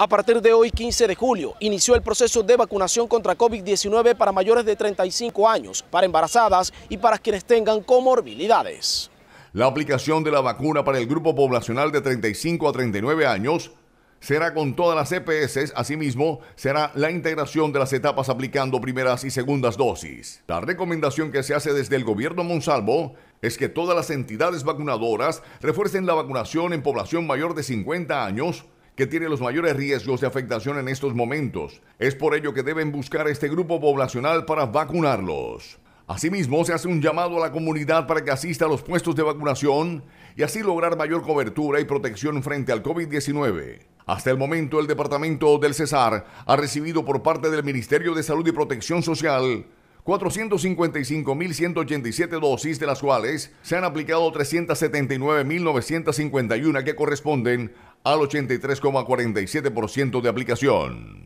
A partir de hoy, 15 de julio, inició el proceso de vacunación contra COVID-19 para mayores de 35 años, para embarazadas y para quienes tengan comorbilidades. La aplicación de la vacuna para el grupo poblacional de 35 a 39 años será con todas las EPS, asimismo será la integración de las etapas aplicando primeras y segundas dosis. La recomendación que se hace desde el gobierno Monsalvo es que todas las entidades vacunadoras refuercen la vacunación en población mayor de 50 años que tiene los mayores riesgos de afectación en estos momentos. Es por ello que deben buscar este grupo poblacional para vacunarlos. Asimismo, se hace un llamado a la comunidad para que asista a los puestos de vacunación y así lograr mayor cobertura y protección frente al COVID-19. Hasta el momento, el Departamento del Cesar ha recibido por parte del Ministerio de Salud y Protección Social 455.187 dosis, de las cuales se han aplicado 379.951 que corresponden al 83,47% de aplicación.